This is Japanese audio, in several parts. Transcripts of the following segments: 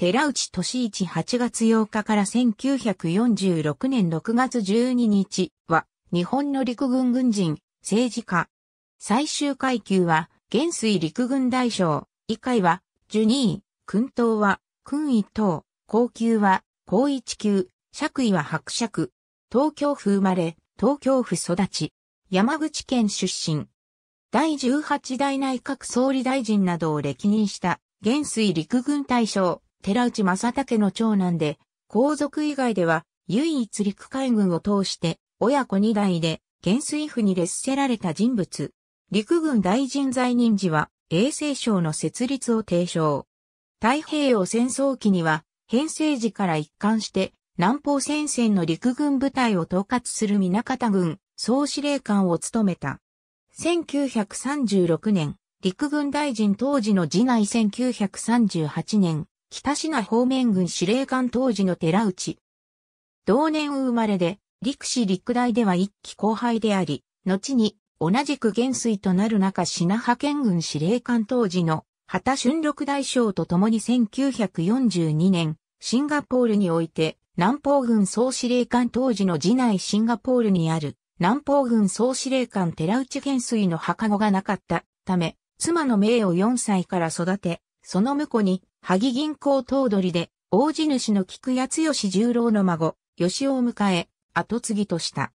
寺内俊一8月8日から1946年6月12日は日本の陸軍軍人、政治家。最終階級は元帥陸軍大将、以下はジュニー、訓頭は訓一等、高級は高一級、爵位は伯爵。東京府生まれ、東京府育ち。山口県出身。第18代内閣総理大臣などを歴任した元帥陸軍大将。寺内正武の長男で、皇族以外では唯一陸海軍を通して親子二代で元帥府に列せられた人物。陸軍大臣在任時は衛生省の設立を提唱。太平洋戦争期には編成時から一貫して南方戦線の陸軍部隊を統括する南方軍総司令官を務めた。1936年、陸軍大臣当時の次内1938年、北品方面軍司令官当時の寺内。同年生まれで、陸士陸大では一期後輩であり、後に同じく元帥となる中品派遣軍司令官当時の畑春六大将と共に1942年、シンガポールにおいて、南方軍総司令官当時の次内シンガポールにある、南方軍総司令官寺内元帥の墓子がなかったため、妻の名を4歳から育て、その婿に、萩銀行頭取で、大地主の菊谷剛十郎の孫、吉尾を迎え、後継ぎとした。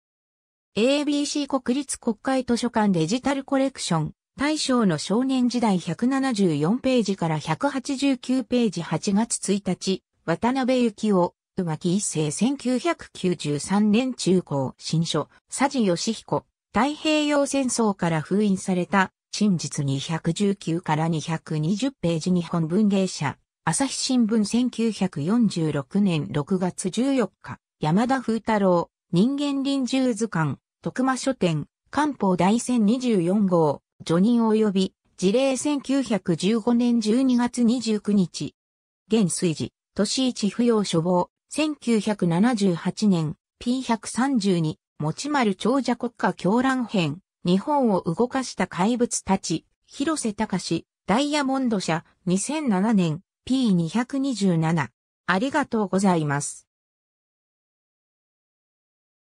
ABC 国立国会図書館デジタルコレクション、大正の少年時代174ページから189ページ8月1日、渡辺幸雄、浮気一世1993年中高新書、佐治義彦、太平洋戦争から封印された真実219から220ページ日本文芸社、朝日新聞1946年6月14日、山田風太郎、人間臨終図鑑、徳間書店、官報大戦24号、助任及び、事例1915年12月29日。現水時、都市一扶養処方、1978年、P132、持丸長者国家狂乱編、日本を動かした怪物たち、広瀬隆、ダイヤモンド社、2007年、P227。ありがとうございます。